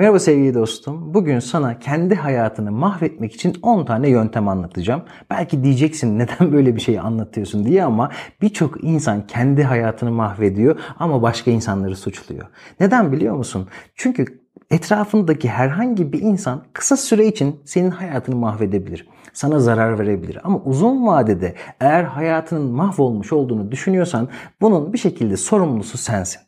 Merhaba sevgili dostum. Bugün sana kendi hayatını mahvetmek için 10 tane yöntem anlatacağım. Belki diyeceksin neden böyle bir şey anlatıyorsun diye ama birçok insan kendi hayatını mahvediyor ama başka insanları suçluyor. Neden biliyor musun? Çünkü etrafındaki herhangi bir insan kısa süre için senin hayatını mahvedebilir. Sana zarar verebilir. Ama uzun vadede eğer hayatının mahvolmuş olduğunu düşünüyorsan bunun bir şekilde sorumlusu sensin.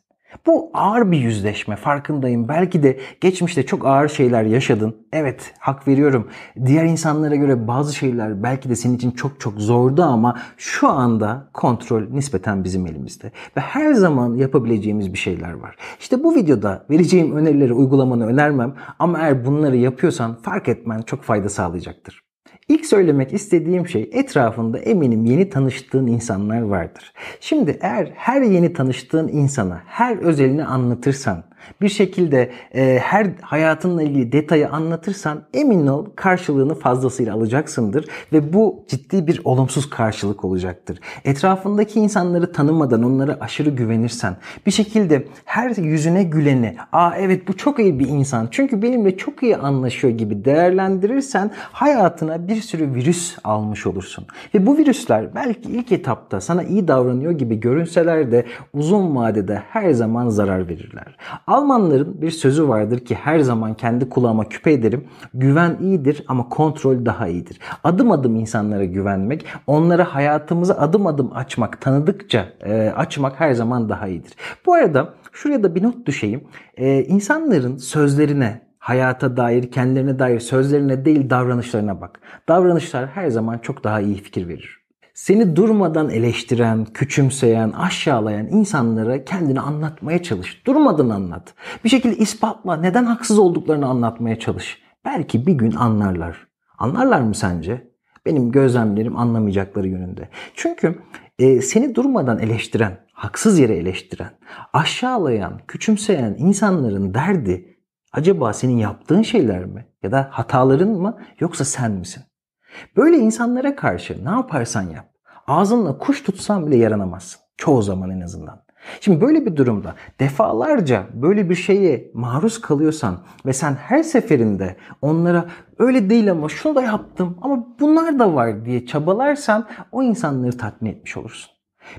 Bu ağır bir yüzleşme farkındayım. Belki de geçmişte çok ağır şeyler yaşadın. Evet hak veriyorum. Diğer insanlara göre bazı şeyler belki de senin için çok çok zordu ama şu anda kontrol nispeten bizim elimizde. Ve her zaman yapabileceğimiz bir şeyler var. İşte bu videoda vereceğim önerileri uygulamanı önermem ama eğer bunları yapıyorsan fark etmen çok fayda sağlayacaktır. İlk söylemek istediğim şey etrafında eminim yeni tanıştığın insanlar vardır. Şimdi eğer her yeni tanıştığın insana her özelini anlatırsan bir şekilde e, her hayatınla ilgili detayı anlatırsan emin ol karşılığını fazlasıyla alacaksındır ve bu ciddi bir olumsuz karşılık olacaktır. Etrafındaki insanları tanımadan onlara aşırı güvenirsen bir şekilde her yüzüne güleni aa evet bu çok iyi bir insan çünkü benimle çok iyi anlaşıyor gibi değerlendirirsen hayatına bir sürü virüs almış olursun. Ve bu virüsler belki ilk etapta sana iyi davranıyor gibi görünseler de uzun vadede her zaman zarar verirler. Almanların bir sözü vardır ki her zaman kendi kulağıma küpe ederim. Güven iyidir ama kontrol daha iyidir. Adım adım insanlara güvenmek, onlara hayatımızı adım adım açmak, tanıdıkça e, açmak her zaman daha iyidir. Bu arada şuraya da bir not düşeyim. E, insanların sözlerine, hayata dair, kendilerine dair sözlerine değil davranışlarına bak. Davranışlar her zaman çok daha iyi fikir verir. Seni durmadan eleştiren, küçümseyen, aşağılayan insanlara kendini anlatmaya çalış. Durmadan anlat. Bir şekilde ispatla neden haksız olduklarını anlatmaya çalış. Belki bir gün anlarlar. Anlarlar mı sence? Benim gözlemlerim anlamayacakları yönünde. Çünkü e, seni durmadan eleştiren, haksız yere eleştiren, aşağılayan, küçümseyen insanların derdi acaba senin yaptığın şeyler mi? Ya da hataların mı? Yoksa sen misin? Böyle insanlara karşı ne yaparsan yap, ağzınla kuş tutsan bile yaranamazsın. Çoğu zaman en azından. Şimdi böyle bir durumda defalarca böyle bir şeye maruz kalıyorsan ve sen her seferinde onlara öyle değil ama şunu da yaptım ama bunlar da var diye çabalarsan o insanları tatmin etmiş olursun.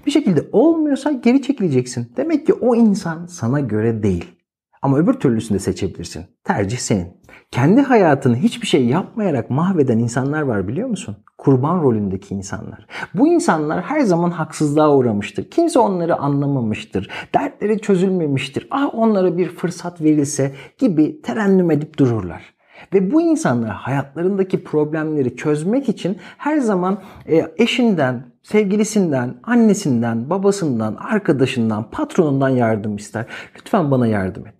Bir şekilde olmuyorsa geri çekileceksin. Demek ki o insan sana göre değil. Ama öbür türlüsünü de seçebilirsin. Tercih senin. Kendi hayatını hiçbir şey yapmayarak mahveden insanlar var biliyor musun? Kurban rolündeki insanlar. Bu insanlar her zaman haksızlığa uğramıştır. Kimse onları anlamamıştır. Dertleri çözülmemiştir. Ah onlara bir fırsat verilse gibi terennüm edip dururlar. Ve bu insanlar hayatlarındaki problemleri çözmek için her zaman e, eşinden, sevgilisinden, annesinden, babasından, arkadaşından, patronundan yardım ister. Lütfen bana yardım et.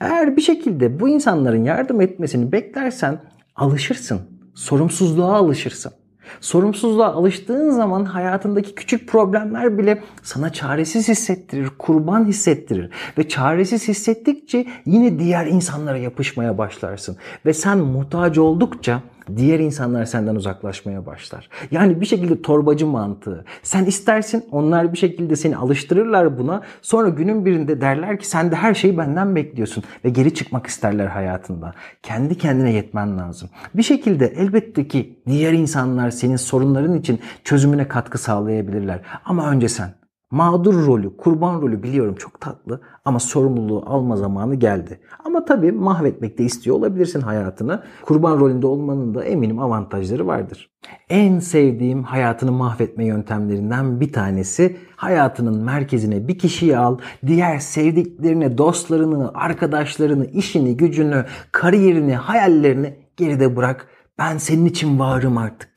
Eğer bir şekilde bu insanların yardım etmesini beklersen alışırsın. Sorumsuzluğa alışırsın. Sorumsuzluğa alıştığın zaman hayatındaki küçük problemler bile sana çaresiz hissettirir, kurban hissettirir. Ve çaresiz hissettikçe yine diğer insanlara yapışmaya başlarsın. Ve sen muhtaç oldukça diğer insanlar senden uzaklaşmaya başlar. Yani bir şekilde torbacı mantığı. Sen istersin onlar bir şekilde seni alıştırırlar buna. Sonra günün birinde derler ki sen de her şeyi benden bekliyorsun ve geri çıkmak isterler hayatında. Kendi kendine yetmen lazım. Bir şekilde elbette ki diğer insanlar senin sorunların için çözümüne katkı sağlayabilirler. Ama önce sen mağdur rolü, kurban rolü biliyorum çok tatlı ama sorumluluğu alma zamanı geldi. Ama tabii mahvetmek de istiyor olabilirsin hayatını. Kurban rolünde olmanın da eminim avantajları vardır. En sevdiğim hayatını mahvetme yöntemlerinden bir tanesi hayatının merkezine bir kişiyi al, diğer sevdiklerini, dostlarını, arkadaşlarını, işini, gücünü, kariyerini, hayallerini geride bırak. Ben senin için varım artık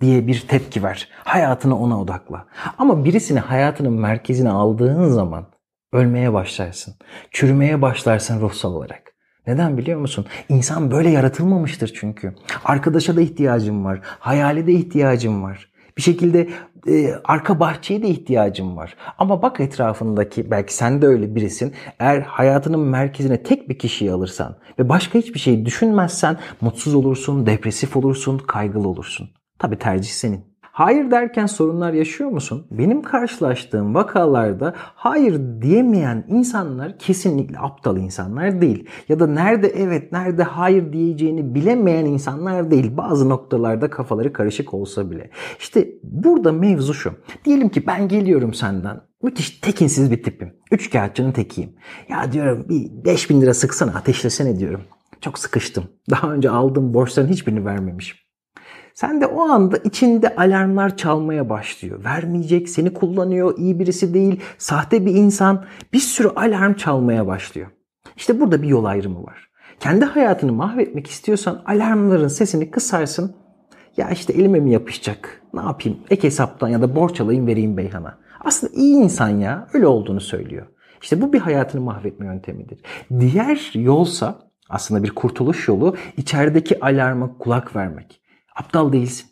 diye bir tepki ver. Hayatını ona odakla. Ama birisini hayatının merkezine aldığın zaman ölmeye başlarsın. Çürümeye başlarsın ruhsal olarak. Neden biliyor musun? İnsan böyle yaratılmamıştır çünkü. Arkadaşa da ihtiyacım var. Hayale de ihtiyacım var. Bir şekilde e, arka bahçeye de ihtiyacım var. Ama bak etrafındaki belki sen de öyle birisin. Eğer hayatının merkezine tek bir kişiyi alırsan ve başka hiçbir şey düşünmezsen mutsuz olursun, depresif olursun, kaygılı olursun. Tabi tercih senin. Hayır derken sorunlar yaşıyor musun? Benim karşılaştığım vakalarda hayır diyemeyen insanlar kesinlikle aptal insanlar değil. Ya da nerede evet nerede hayır diyeceğini bilemeyen insanlar değil. Bazı noktalarda kafaları karışık olsa bile. İşte burada mevzu şu. Diyelim ki ben geliyorum senden. Müthiş tekinsiz bir tipim. Üç kağıtçının tekiyim. Ya diyorum bir 5000 lira sıksana ateşlesene diyorum. Çok sıkıştım. Daha önce aldığım borçların hiçbirini vermemişim. Sen de o anda içinde alarmlar çalmaya başlıyor. Vermeyecek, seni kullanıyor, iyi birisi değil, sahte bir insan. Bir sürü alarm çalmaya başlıyor. İşte burada bir yol ayrımı var. Kendi hayatını mahvetmek istiyorsan alarmların sesini kısarsın. Ya işte elime mi yapışacak? Ne yapayım? Ek hesaptan ya da borç alayım vereyim Beyhan'a. Aslında iyi insan ya. Öyle olduğunu söylüyor. İşte bu bir hayatını mahvetme yöntemidir. Diğer yolsa aslında bir kurtuluş yolu içerideki alarma kulak vermek. Aptal değilsin.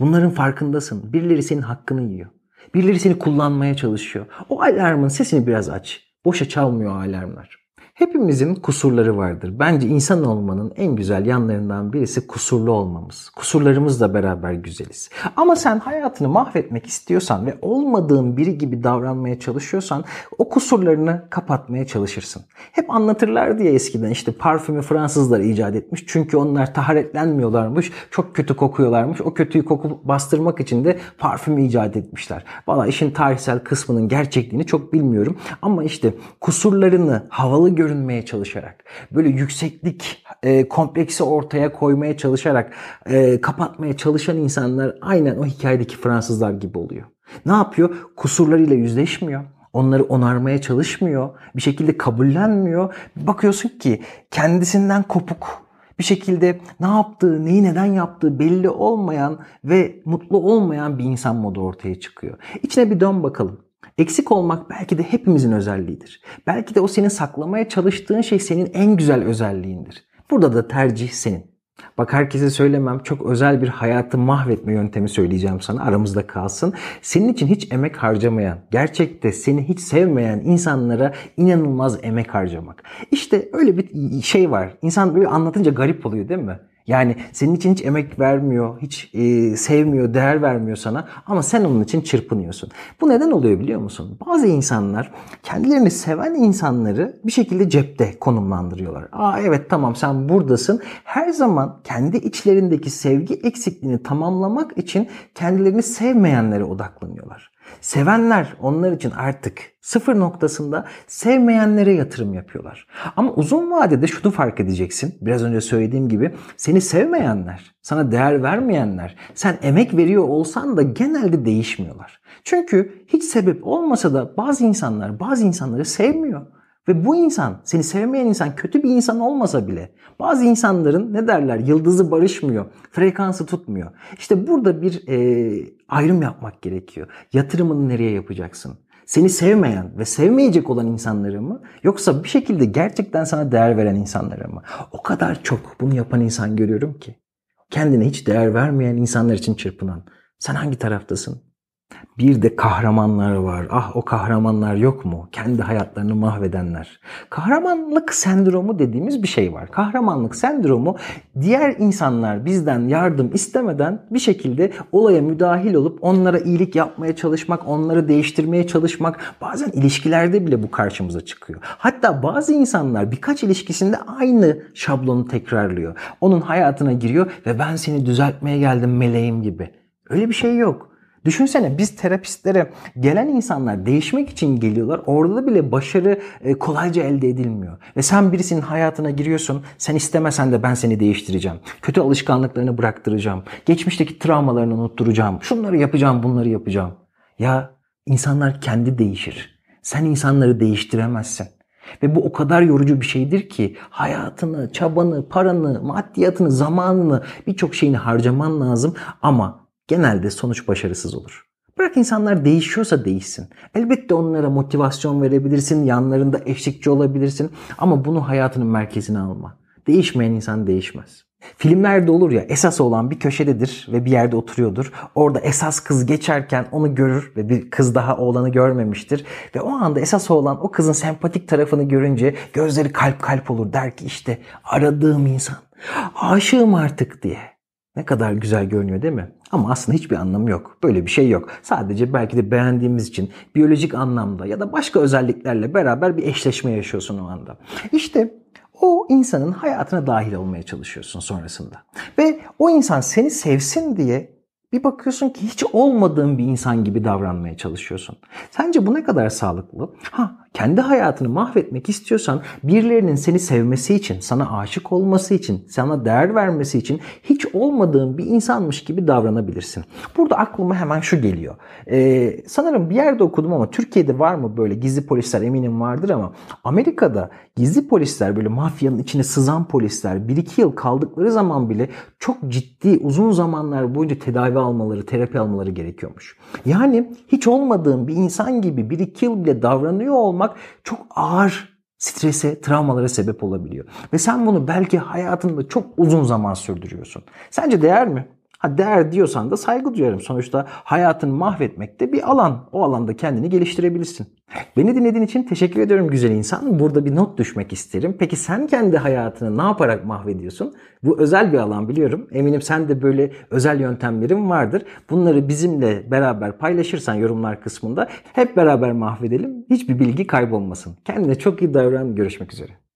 Bunların farkındasın. Birileri senin hakkını yiyor. Birileri seni kullanmaya çalışıyor. O alarmın sesini biraz aç. Boşa çalmıyor alarmlar. Hepimizin kusurları vardır. Bence insan olmanın en güzel yanlarından birisi kusurlu olmamız. Kusurlarımızla beraber güzeliz. Ama sen hayatını mahvetmek istiyorsan ve olmadığın biri gibi davranmaya çalışıyorsan o kusurlarını kapatmaya çalışırsın. Hep anlatırlar diye eskiden işte parfümü Fransızlar icat etmiş. Çünkü onlar taharetlenmiyorlarmış. Çok kötü kokuyorlarmış. O kötüyü koku bastırmak için de parfüm icat etmişler. Valla işin tarihsel kısmının gerçekliğini çok bilmiyorum. Ama işte kusurlarını havalı gör görünmeye çalışarak, böyle yükseklik e, kompleksi ortaya koymaya çalışarak e, kapatmaya çalışan insanlar aynen o hikayedeki Fransızlar gibi oluyor. Ne yapıyor? Kusurlarıyla yüzleşmiyor. Onları onarmaya çalışmıyor. Bir şekilde kabullenmiyor. Bakıyorsun ki kendisinden kopuk, bir şekilde ne yaptığı, neyi neden yaptığı belli olmayan ve mutlu olmayan bir insan modu ortaya çıkıyor. İçine bir dön bakalım. Eksik olmak belki de hepimizin özelliğidir. Belki de o senin saklamaya çalıştığın şey senin en güzel özelliğindir. Burada da tercih senin. Bak herkese söylemem çok özel bir hayatı mahvetme yöntemi söyleyeceğim sana aramızda kalsın. Senin için hiç emek harcamayan, gerçekte seni hiç sevmeyen insanlara inanılmaz emek harcamak. İşte öyle bir şey var. İnsan böyle anlatınca garip oluyor değil mi? Yani senin için hiç emek vermiyor, hiç e, sevmiyor, değer vermiyor sana ama sen onun için çırpınıyorsun. Bu neden oluyor biliyor musun? Bazı insanlar kendilerini seven insanları bir şekilde cepte konumlandırıyorlar. Aa evet tamam sen buradasın. Her zaman kendi içlerindeki sevgi eksikliğini tamamlamak için kendilerini sevmeyenlere odaklanıyorlar. Sevenler onlar için artık sıfır noktasında sevmeyenlere yatırım yapıyorlar. Ama uzun vadede şunu fark edeceksin. Biraz önce söylediğim gibi seni sevmeyenler, sana değer vermeyenler, sen emek veriyor olsan da genelde değişmiyorlar. Çünkü hiç sebep olmasa da bazı insanlar bazı insanları sevmiyor. Ve bu insan, seni sevmeyen insan kötü bir insan olmasa bile bazı insanların ne derler yıldızı barışmıyor, frekansı tutmuyor. İşte burada bir e, ayrım yapmak gerekiyor. Yatırımını nereye yapacaksın? Seni sevmeyen ve sevmeyecek olan insanları mı? Yoksa bir şekilde gerçekten sana değer veren insanları mı? O kadar çok bunu yapan insan görüyorum ki. Kendine hiç değer vermeyen insanlar için çırpınan. Sen hangi taraftasın? Bir de kahramanlar var. Ah o kahramanlar yok mu? Kendi hayatlarını mahvedenler. Kahramanlık sendromu dediğimiz bir şey var. Kahramanlık sendromu diğer insanlar bizden yardım istemeden bir şekilde olaya müdahil olup onlara iyilik yapmaya çalışmak, onları değiştirmeye çalışmak bazen ilişkilerde bile bu karşımıza çıkıyor. Hatta bazı insanlar birkaç ilişkisinde aynı şablonu tekrarlıyor. Onun hayatına giriyor ve ben seni düzeltmeye geldim meleğim gibi. Öyle bir şey yok. Düşünsene biz terapistlere gelen insanlar değişmek için geliyorlar. Orada bile başarı e, kolayca elde edilmiyor. Ve sen birisinin hayatına giriyorsun. Sen istemesen de ben seni değiştireceğim. Kötü alışkanlıklarını bıraktıracağım. Geçmişteki travmalarını unutturacağım. Şunları yapacağım, bunları yapacağım. Ya insanlar kendi değişir. Sen insanları değiştiremezsin. Ve bu o kadar yorucu bir şeydir ki hayatını, çabanı, paranı, maddiyatını, zamanını birçok şeyini harcaman lazım ama genelde sonuç başarısız olur. Bırak insanlar değişiyorsa değişsin. Elbette onlara motivasyon verebilirsin, yanlarında eşlikçi olabilirsin ama bunu hayatının merkezine alma. Değişmeyen insan değişmez. Filmlerde olur ya esas olan bir köşededir ve bir yerde oturuyordur. Orada esas kız geçerken onu görür ve bir kız daha oğlanı görmemiştir. Ve o anda esas olan o kızın sempatik tarafını görünce gözleri kalp kalp olur. Der ki işte aradığım insan aşığım artık diye. Ne kadar güzel görünüyor değil mi? Ama aslında hiçbir anlamı yok. Böyle bir şey yok. Sadece belki de beğendiğimiz için biyolojik anlamda ya da başka özelliklerle beraber bir eşleşme yaşıyorsun o anda. İşte o insanın hayatına dahil olmaya çalışıyorsun sonrasında. Ve o insan seni sevsin diye bir bakıyorsun ki hiç olmadığın bir insan gibi davranmaya çalışıyorsun. Sence bu ne kadar sağlıklı? Ha kendi hayatını mahvetmek istiyorsan birilerinin seni sevmesi için, sana aşık olması için, sana değer vermesi için hiç olmadığın bir insanmış gibi davranabilirsin. Burada aklıma hemen şu geliyor. Ee, sanırım bir yerde okudum ama Türkiye'de var mı böyle gizli polisler eminim vardır ama Amerika'da gizli polisler böyle mafyanın içine sızan polisler 1-2 yıl kaldıkları zaman bile çok ciddi uzun zamanlar boyunca tedavi almaları, terapi almaları gerekiyormuş. Yani hiç olmadığın bir insan gibi 1-2 yıl bile davranıyor olman olmak çok ağır strese, travmalara sebep olabiliyor. Ve sen bunu belki hayatında çok uzun zaman sürdürüyorsun. Sence değer mi? Ha der diyorsan da saygı duyarım. Sonuçta hayatını mahvetmek de bir alan. O alanda kendini geliştirebilirsin. Beni dinlediğin için teşekkür ediyorum güzel insan. Burada bir not düşmek isterim. Peki sen kendi hayatını ne yaparak mahvediyorsun? Bu özel bir alan biliyorum. Eminim sen de böyle özel yöntemlerin vardır. Bunları bizimle beraber paylaşırsan yorumlar kısmında hep beraber mahvedelim. Hiçbir bilgi kaybolmasın. Kendine çok iyi davran. Görüşmek üzere.